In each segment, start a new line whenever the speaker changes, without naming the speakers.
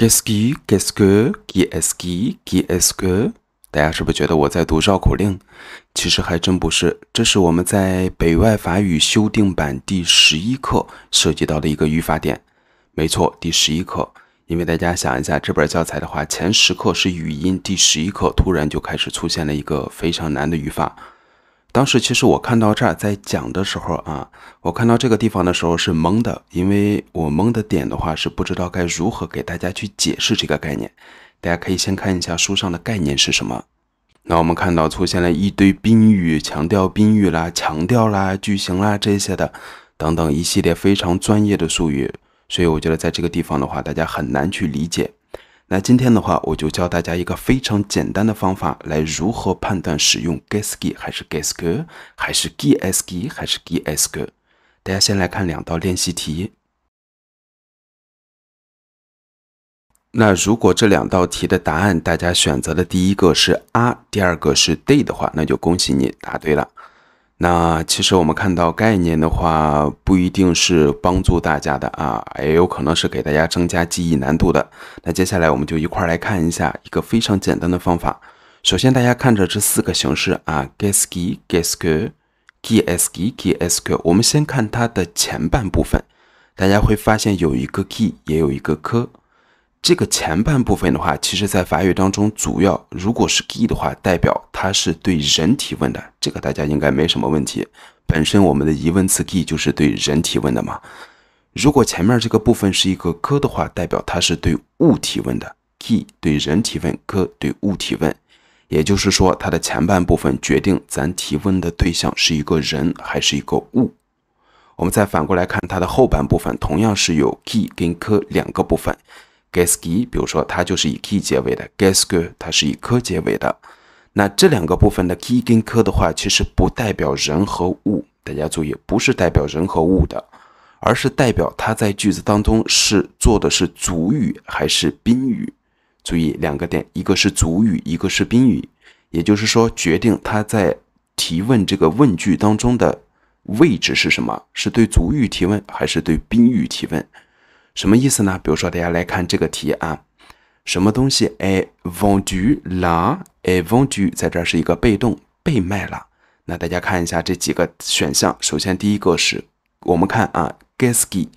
Geski, geski, geski, geski。大家是不是觉得我在读绕口令？其实还真不是，这是我们在北外法语修订版第十一课涉及到的一个语法点。没错，第十一课。因为大家想一下，这本教材的话，前十课是语音，第十一课突然就开始出现了一个非常难的语法。当时其实我看到这儿在讲的时候啊，我看到这个地方的时候是懵的，因为我懵的点的话是不知道该如何给大家去解释这个概念。大家可以先看一下书上的概念是什么。那我们看到出现了一堆宾语、强调宾语啦、强调啦、句型啦这些的等等一系列非常专业的术语，所以我觉得在这个地方的话，大家很难去理解。那今天的话，我就教大家一个非常简单的方法，来如何判断使用 g a s k i 还是 g a s k q 还是 g s k g 还是 g s k q。大家先来看两道练习题。那如果这两道题的答案大家选择的第一个是 a，第二个是 d 的话，那就恭喜你答对了。那其实我们看到概念的话，不一定是帮助大家的啊，也有可能是给大家增加记忆难度的。那接下来我们就一块来看一下一个非常简单的方法。首先大家看着这四个形式啊 g e y s k i y e y s q k e s k e y s q 我们先看它的前半部分，大家会发现有一个 key，也有一个科。这个前半部分的话，其实，在法语当中，主要如果是 g 的话，代表它是对人提问的，这个大家应该没什么问题。本身我们的疑问词 g 就是对人提问的嘛。如果前面这个部分是一个 q 的话，代表它是对物体问的 g 对人提问 q 对物体问。也就是说，它的前半部分决定咱提问的对象是一个人还是一个物。我们再反过来看它的后半部分，同样是有 g 跟 k 两个部分。Guess key，比如说它就是以 key 结尾的，guess g 它是以科结尾的。那这两个部分的 key 跟科的话，其实不代表人和物，大家注意，不是代表人和物的，而是代表它在句子当中是做的是主语还是宾语。注意两个点，一个是主语，一个是宾语。也就是说，决定它在提问这个问句当中的位置是什么，是对主语提问还是对宾语提问。什么意思呢？比如说，大家来看这个题啊，什么东西？a v e n d u la，vendu，在这儿是一个被动被卖了。那大家看一下这几个选项，首先第一个是我们看啊 g a s k i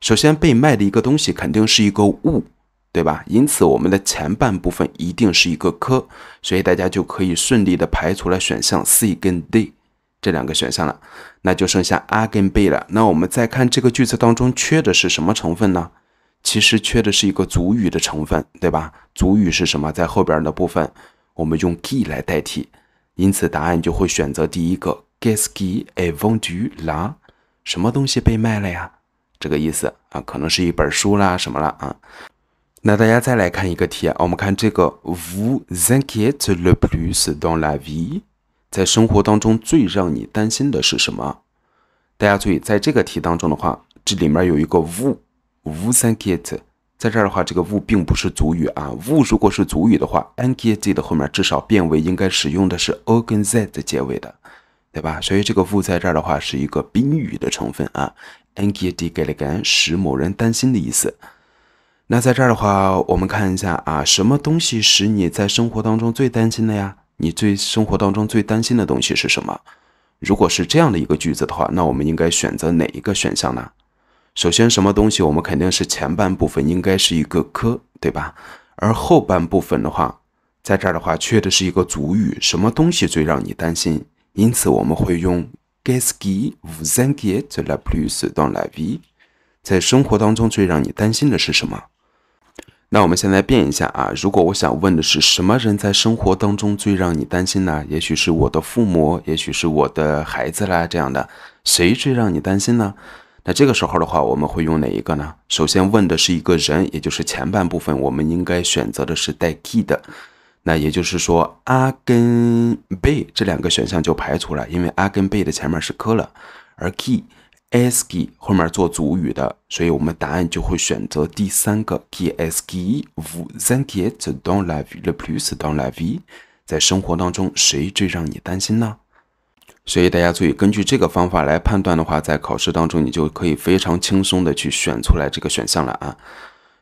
首先被卖的一个东西肯定是一个物，对吧？因此，我们的前半部分一定是一个科，所以大家就可以顺利的排除了选项 C 跟 D。这两个选项了，那就剩下阿根贝了。那我们再看这个句子当中缺的是什么成分呢？其实缺的是一个主语的成分，对吧？主语是什么？在后边的部分，我们用 key 来代替，因此答案就会选择第一个。Guess key e v a n d u l a 什么东西被卖了呀？这个意思啊，可能是一本书啦，什么了啊？那大家再来看一个题，我们看这个 Vous inquiétez le plus dans la vie。在生活当中最让你担心的是什么？大家注意，在这个题当中的话，这里面有一个物，物在 k e t 在这儿的话，这个物并不是主语啊。物如果是主语的话，angry 的后面至少变为应该使用的是 o 跟 z 结尾的，对吧？所以这个物在这儿的话是一个宾语的成分啊。angry 给了 n 使某人担心的意思。那在这儿的话，我们看一下啊，什么东西使你在生活当中最担心的呀？你最生活当中最担心的东西是什么？如果是这样的一个句子的话，那我们应该选择哪一个选项呢？首先，什么东西我们肯定是前半部分应该是一个科，对吧？而后半部分的话，在这儿的话缺的是一个主语，什么东西最让你担心？因此，我们会用 g u e s s c e u i vous inquiète le plus dans la vie？” 在生活当中最让你担心的是什么？那我们先来变一下啊，如果我想问的是什么人在生活当中最让你担心呢？也许是我的父母，也许是我的孩子啦，这样的，谁最让你担心呢？那这个时候的话，我们会用哪一个呢？首先问的是一个人，也就是前半部分，我们应该选择的是带 key 的，那也就是说，阿跟贝这两个选项就排除了，因为阿跟贝的前面是科了，而 key。es k i 后面做主语的，所以我们答案就会选择第三个。k es k i vous inquiète dans la vie le plus dans la vie，在生活当中谁最让你担心呢？所以大家注意，根据这个方法来判断的话，在考试当中你就可以非常轻松的去选出来这个选项了啊。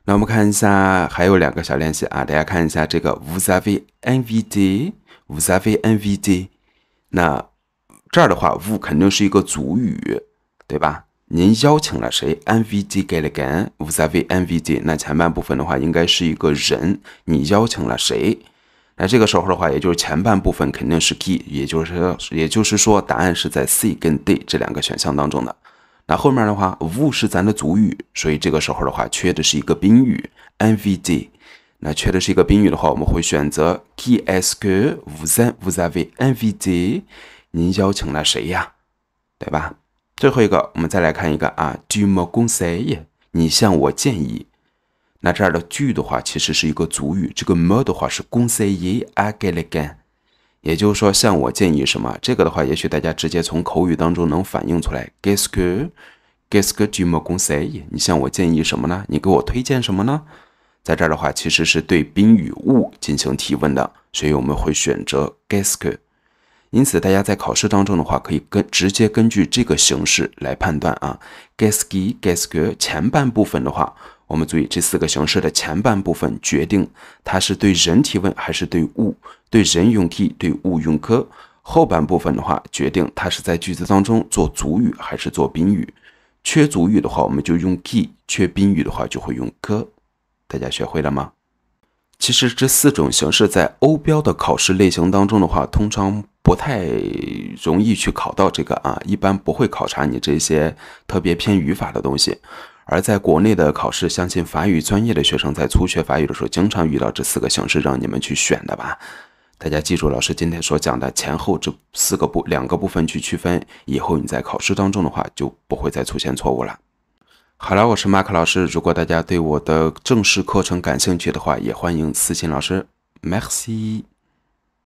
那我们看一下还有两个小练习啊，大家看一下这个 vous avez n v de vous avez n v de，那这儿的话，vous 肯定是一个主语。对吧？您邀请了谁 n v d g a e l a u n v o u s avez n v d 那前半部分的话，应该是一个人，你邀请了谁？那这个时候的话，也就是前半部分肯定是 key，也就是也就是说，答案是在 C 跟 D 这两个选项当中的。那后面的话 v o u 是咱的主语，所以这个时候的话，缺的是一个宾语。n v d 那缺的是一个宾语的话，我们会选择 k u i a v k z v o u s v u s a v e n v i 您邀请了谁呀？对吧？最后一个，我们再来看一个啊，ju mo g o n se y 你向我建议。那这儿的句的话，其实是一个主语，这个 mo 的话是 g o n se y a ge le gan，也就是说，向我建议什么？这个的话，也许大家直接从口语当中能反映出来。ge sku ge sku ju mo g o n se y 你向我建议什么呢？你给我推荐什么呢？在这儿的话，其实是对宾语物进行提问的，所以我们会选择 ge sku。因此，大家在考试当中的话，可以跟直接根据这个形式来判断啊。gaski gasker 前半部分的话，我们注意这四个形式的前半部分决定它是对人提问还是对物；对人用 k，对物用 g。后半部分的话，决定它是在句子当中做主语还是做宾语。缺主语的话，我们就用 k；缺宾语的话，就会用 g。大家学会了吗？其实这四种形式在欧标的考试类型当中的话，通常。不太容易去考到这个啊，一般不会考察你这些特别偏语法的东西。而在国内的考试，相信法语专业的学生在初学法语的时候，经常遇到这四个形式让你们去选的吧。大家记住，老师今天所讲的前后这四个部两个部分去区分，以后你在考试当中的话就不会再出现错误了。好了，我是马克老师，如果大家对我的正式课程感兴趣的话，也欢迎私信老师。Merci。